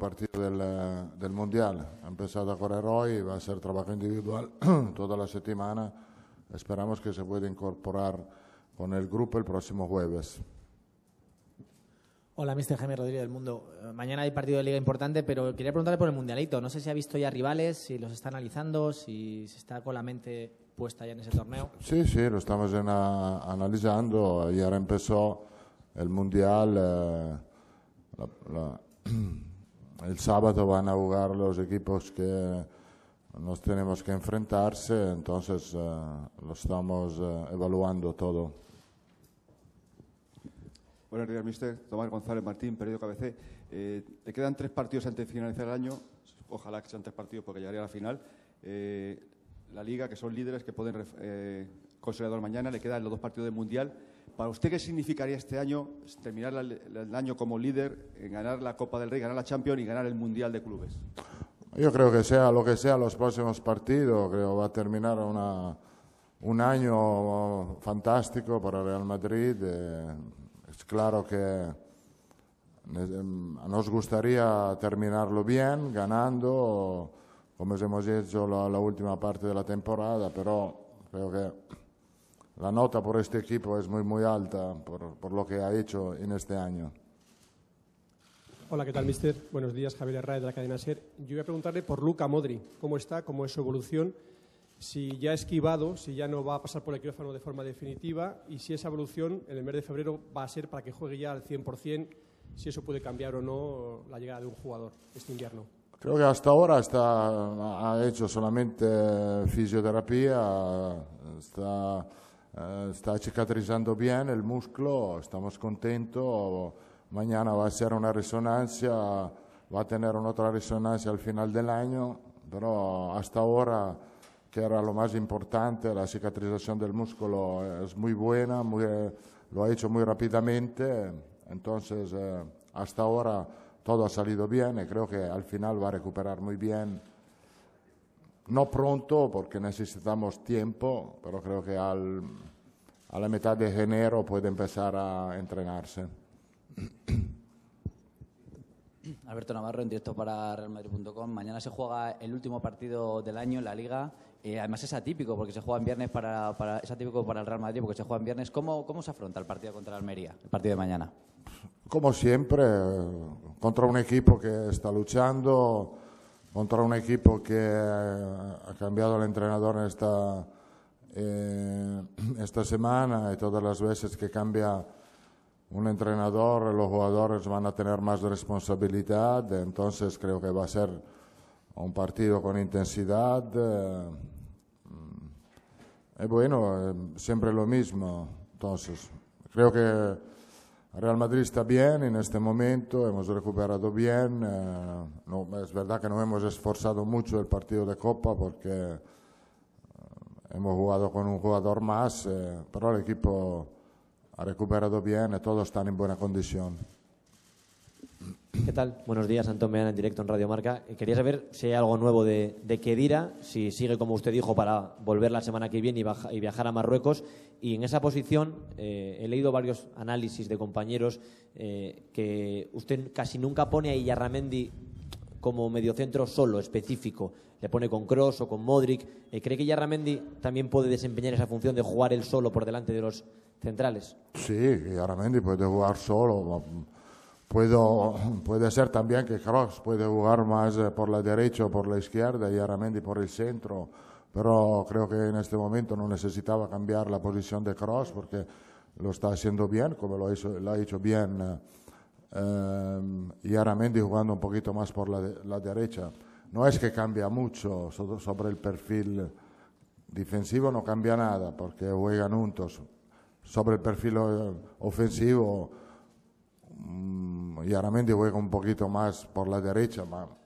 partido del, Mundial. Ha empezado a correr hoy, va a ser trabajo individual toda la semana Esperamos que se pueda incorporar con el grupo el próximo jueves. Hola, Mr. Jaime Rodríguez del Mundo. Eh, mañana hay partido de liga importante, pero quería preguntarle por el Mundialito. No sé si ha visto ya rivales, si los está analizando, si está con la mente puesta ya en ese torneo. Sí, sí, lo estamos eh, analizando. Ayer empezó el Mundial. Eh, la el sábado van a jugar los equipos que nos tenemos que enfrentarse, entonces eh, lo estamos eh, evaluando todo. Buenos días, mister. Tomás González Martín, Cabece. Eh, te quedan tres partidos antes de finalizar el año. Ojalá que sean tres partidos porque llegaría a la final. Eh, la Liga, que son líderes que pueden eh, consolidar mañana, le quedan los dos partidos del Mundial ¿Para usted qué significaría este año terminar el año como líder, en ganar la Copa del Rey, ganar la Champions y ganar el Mundial de Clubes? Yo creo que sea lo que sea los próximos partidos, creo va a terminar un año fantástico para Real Madrid. Eh, es claro que eh, nos gustaría terminarlo bien, ganando, como hemos hecho la última parte de la temporada, pero creo que la nota por este equipo es muy, muy alta por, por lo que ha hecho en este año. Hola, ¿qué tal, mister? Buenos días, Javier Herrera de la cadena SER. Yo voy a preguntarle por Luca Modri. ¿Cómo está? ¿Cómo es su evolución? Si ya ha esquivado, si ya no va a pasar por el quirófano de forma definitiva y si esa evolución en el mes de febrero va a ser para que juegue ya al 100%, si eso puede cambiar o no la llegada de un jugador este invierno. Creo que hasta ahora está, ha hecho solamente eh, fisioterapia, está Ah, está cicatrizando bien el músculo, estamos contentos. Mañana va a ser una resonancia, va a tener otra resonancia al final del año, pero hasta ahora, que era lo más importante, la cicatrización del músculo es muy buena, lo ha hecho muy rápidamente, entonces eh, hasta ahora todo ha salido bien y creo que al final va a recuperar muy bien no pronto porque necesitamos tiempo, pero creo que a la mitad de enero puede empezar a entrenarse. Alberto Navarro, en directo para RealMadrid.com. Mañana se juega el último partido del año en la Liga. Eh, además es atípico porque se juega en viernes para, para, es atípico para el Real Madrid porque se juega en viernes. ¿Cómo, ¿Cómo se afronta el partido contra Almería, el partido de mañana? Como siempre, contra un equipo que está luchando, contra un equipo que ha cambiado el entrenador esta, eh, esta semana y todas las veces que cambia un entrenador, los jugadores van a tener más responsabilidad, entonces creo que va a ser un partido con intensidad. Eh, mm, bueno, eh, siempre lo mismo, entonces creo que Real Madrid está bien en este momento, hemos recuperado bien. Eh, es verdad que no hemos esforzado mucho el partido de Copa porque eh, hemos jugado con un jugador más, eh, pero el equipo ha recuperado bien y todos están en buena condición. ¿Qué tal? Buenos días, Antón Meana, en directo en Radio Marca. Eh, quería saber si hay algo nuevo de, de, Kedira, si sigue como usted dijo para volver la semana que viene y, viajar a Marruecos. Y en esa posición eh, he leído varios análisis de compañeros eh, que usted casi nunca pone a Iyarramendi como mediocentro solo, específico. Le pone con Cross o con Modric. ¿Cree que Iyarramendi también puede desempeñar esa función de jugar él solo por delante de los centrales? Sí, Iyarramendi puede jugar solo Puedo, puede ser también que Cross puede jugar más eh, por la derecha o por la izquierda y Aramendi por el centro, pero creo que en este momento no necesitaba cambiar la posición de Cross porque lo está haciendo bien, como lo, ha hecho bien eh, eh Aramendi jugando un poquito más por la, la derecha. No es que cambia mucho sobre el perfil defensivo, no cambia nada porque juegan juntos. Sobre el perfil eh, ofensivo Mm, y juega un poquito más por la derecha, pero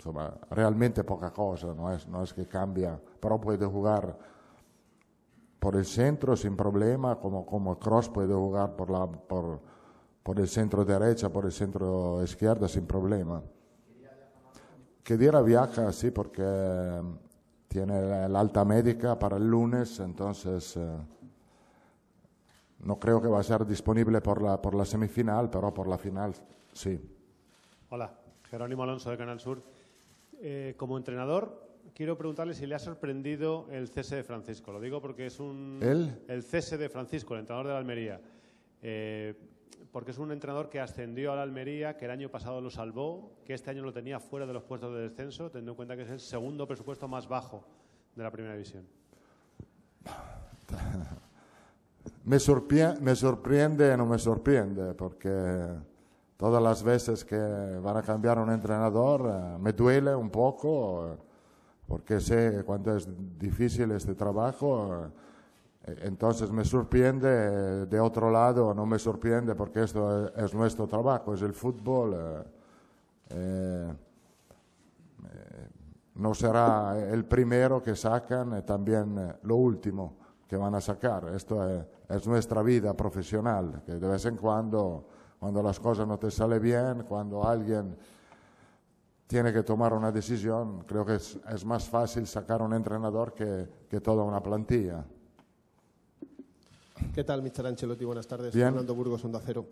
realmente poca cosa, no es, que cambia, pero puede jugar por el centro sin problema, como, Cross puede jugar por, el centro derecha, por el centro izquierda sin problema. Que diera viaja, sí, porque eh, tiene la, alta médica para el lunes, entonces... Eh, no creo que va a ser disponible por la, semifinal, pero por la final sí. Hola, Jerónimo Alonso de Canal Sur. Eh, como entrenador, quiero preguntarle si le ha sorprendido el cese de Francisco. Lo digo porque es un. ¿El? cese de Francisco, el entrenador de la Almería. Eh, porque es un entrenador que ascendió a la Almería, que el año pasado lo salvó, que este año lo tenía fuera de los puestos de descenso, teniendo en cuenta que es el segundo presupuesto más bajo de la primera división. me, sorprende, no me sorprende, porque todas las veces que van a cambiar un entrenador eh, me duele un poco, porque sé cuánto es difícil este trabajo. Eh, entonces me sorprende, eh, de otro lado no me sorprende porque esto es nuestro trabajo, es el fútbol. no será el primero que sacan, también lo último que van a sacar. Esto es, nuestra vida profesional, que de vez en cuando, cuando las cosas no te salen bien, cuando alguien tiene que tomar una decisión, creo que es, más fácil sacar un entrenador que, toda una plantilla. ¿Qué tal, Mr. Ancelotti? Buenas tardes. Fernando Burgos, Onda Cero.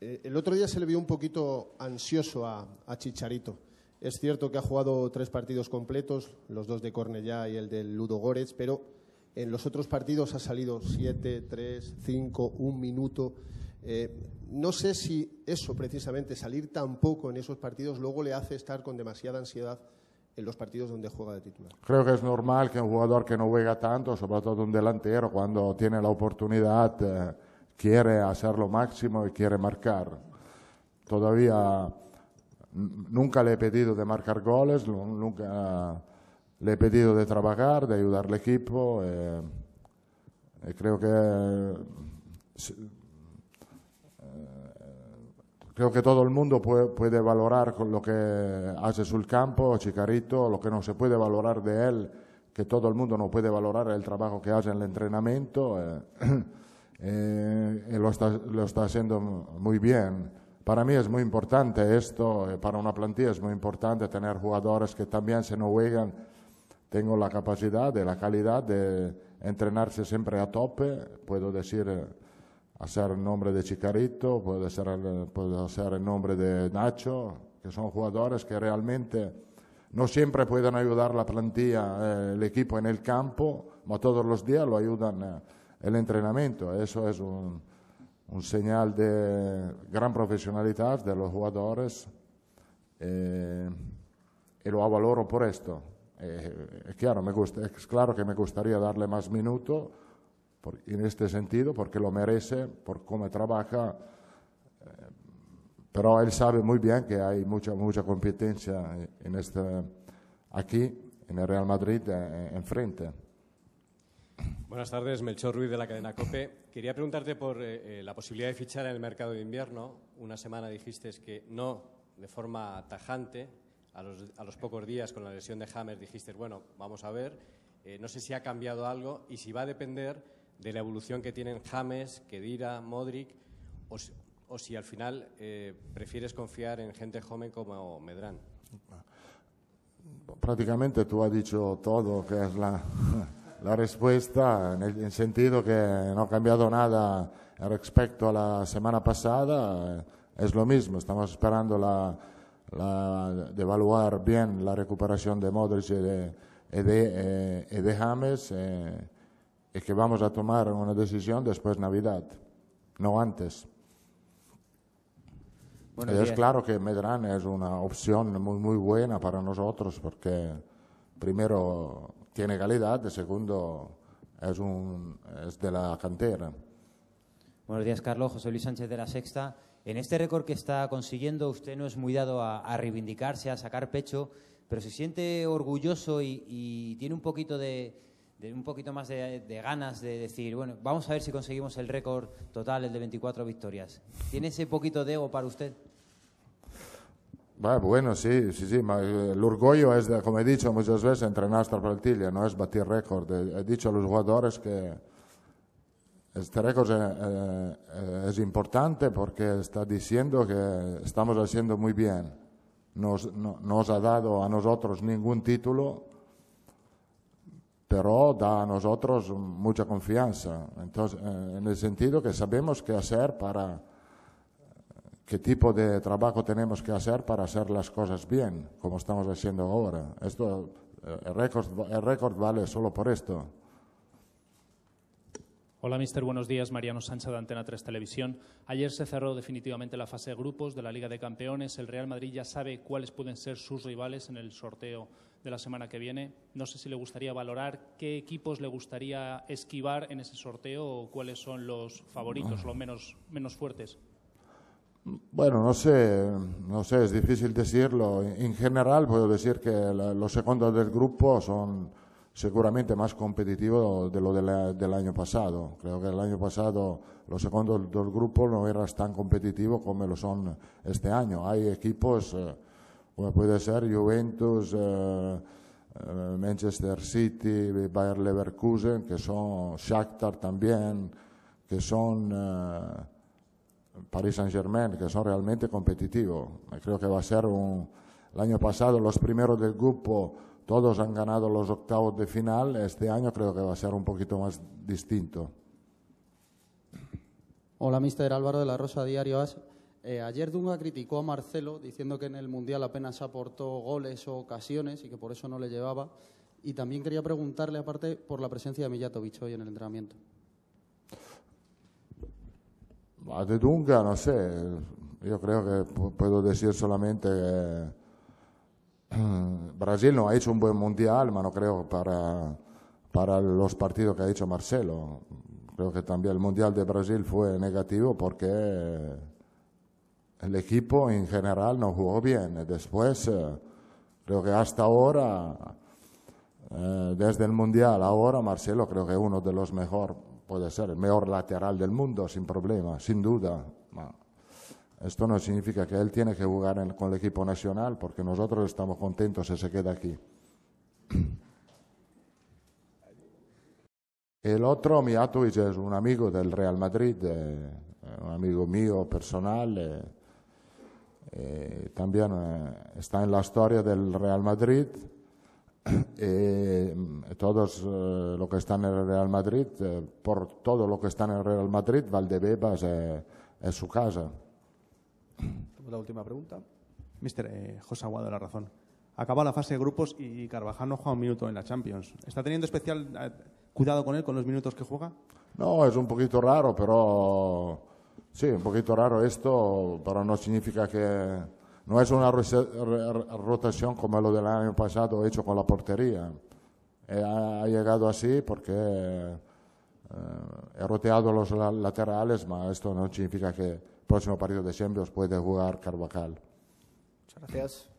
Eh, el otro día se le vio un poquito ansioso a, Chicharito. Es cierto que ha jugado tres partidos completos, los dos de Cornellá y el del Ludo Górez, pero en los otros partidos ha salido siete, tres, cinco, un minuto. Eh, no sé si eso precisamente, salir tan poco en esos partidos, luego le hace estar con demasiada ansiedad en los partidos donde juega de titular. Creo que es normal que un jugador que no juega tanto, sobre todo un delantero, cuando tiene la oportunidad, eh, quiere hacer lo máximo y quiere marcar. Todavía nunca le he pedido de marcar goles, nunca le he pedido de trabajar, de ayudar al equipo. Eh, eh, creo que eh, creo que todo el mundo puede, valorar lo que hace sul campo, Chicarito, lo que no se puede valorar de él, que todo el mundo no puede valorar el trabajo que hace en el entrenamiento, lo, está, está haciendo muy bien. Para mí es muy importante esto, para una plantilla es muy importante tener jugadores que también se no juegan tengo la capacidad de la calidad de entrenarse siempre a tope, puedo decir eh, hacer el nombre de Chicarito, puedo hacer el, eh, nombre de Nacho, que son jugadores que realmente no siempre pueden ayudar la plantilla, eh, el equipo en el campo, pero todos los días lo ayudan el entrenamiento. Eso es un, señal de gran profesionalidad de los jugadores y lo valoro por esto claro, eh, es claro que me gustaría darle más minuto en este sentido, porque lo merece, por cómo trabaja, eh, pero él sabe muy bien que hay mucha, mucha competencia este, aquí, en el Real Madrid, eh, enfrente. Buenas tardes, Melchor Ruiz de la cadena COPE. Quería preguntarte por la posibilidad de fichar en el mercado de invierno. Una semana dijiste que no de forma tajante, a los, pocos días con la lesión de Hammer dijiste, bueno, vamos a ver, eh, no sé si ha cambiado algo y si va a depender de la evolución que tienen James, Kedira, Modric, o, o si al final eh, prefieres confiar en gente joven como Medrán. Prácticamente tú has dicho todo, que es la, la respuesta, en el sentido que no ha cambiado nada respecto a la semana pasada. Es lo mismo, estamos esperando la, de evaluar bien la recuperación de Modric y de, eh, James y eh, que vamos a tomar una decisión después de Navidad, no antes. es claro que Medrán es una opción muy, muy buena para nosotros porque primero tiene calidad y segundo es, un, es de la cantera. Buenos días, Carlos. José Luis Sánchez de la Sexta. En este récord que está consiguiendo, usted no es muy dado a, reivindicarse, a sacar pecho, pero se siente orgulloso y, tiene un poquito de, un poquito más de, ganas de decir, bueno, vamos a ver si conseguimos el récord total, el de 24 victorias. ¿Tiene ese poquito de ego para usted? Bueno, sí, sí, sí. El orgullo es, como he dicho muchas veces, entrenar esta plantilla, no es batir récord. He dicho a los jugadores que este récord eh, eh, es, importante porque está diciendo que estamos haciendo muy bien. Nos, no, nos ha dado a nosotros ningún título, pero da a nosotros mucha confianza. Eh, en el sentido que sabemos qué hacer para, qué tipo de trabajo tenemos que hacer para hacer las cosas bien, como estamos haciendo ahora. Esto, el récord vale solo por esto. Hola, mister. Buenos días. Mariano Sánchez de Antena 3 Televisión. Ayer se cerró definitivamente la fase de grupos de la Liga de Campeones. El Real Madrid ya sabe cuáles pueden ser sus rivales en el sorteo de la semana que viene. No sé si le gustaría valorar qué equipos le gustaría esquivar en ese sorteo o cuáles son los favoritos, los menos, fuertes. Bueno, no sé, no sé, es difícil decirlo. En general puedo decir que los segundos del grupo son seguramente más competitivo de lo del año pasado. Creo que el año pasado los segundos dos grupos no eran tan competitivos como lo son este año. Hay equipos, eh, como puede ser Juventus, eh, eh, Manchester City, Bayer Leverkusen, que son Shakhtar también, que son Paris Saint-Germain, que son realmente competitivos. Creo que va a ser un... El año pasado los primeros del grupo todos han ganado los octavos de final. Este año creo que va a ser un poquito más distinto. Hola, mister Álvaro de la Rosa Diario As. Eh, ayer Dunga criticó a Marcelo diciendo que en el Mundial apenas aportó goles o ocasiones y que por eso no le llevaba. Y también quería preguntarle, aparte, por la presencia de Mijatovic hoy en el entrenamiento. Ah, de Dunga, no sé. Yo creo que puedo decir solamente que eh, Mm, Brasil no ha hecho un buen mundial, no creo, para, para los partidos que ha hecho Marcelo. Creo que también el mundial de Brasil fue negativo porque el equipo en general no jugó bien. Después, eh, creo que hasta ahora, eh, desde el mundial, ahora Marcelo creo que uno de los mejores, puede ser el mejor lateral del mundo, sin problema, sin duda. Esto no significa que él tiene que jugar con el equipo nacional, porque nosotros estamos contentos si se queda aquí. El otro, Miatovic, es un amigo del Real Madrid, eh, un amigo mío personal. Eh, eh, también está en la historia del Real Madrid. todos los que están en el Real Madrid, por todo lo que están en el Real Madrid, Valdebebas es su casa la última pregunta. Mister eh, José Aguado, la razón. Acaba la fase de grupos y Carvajal no juega un minuto en la Champions. ¿Está teniendo especial eh, cuidado con él, con los minutos que juega? No, es un poquito raro, pero sí, un poquito raro esto, pero no significa que no es una rotación como lo del año pasado hecho con la portería. Eh, ha llegado así porque he roteado los laterales, pero esto no significa que próximo partido de diciembre os puede jugar Carvajal. gracias.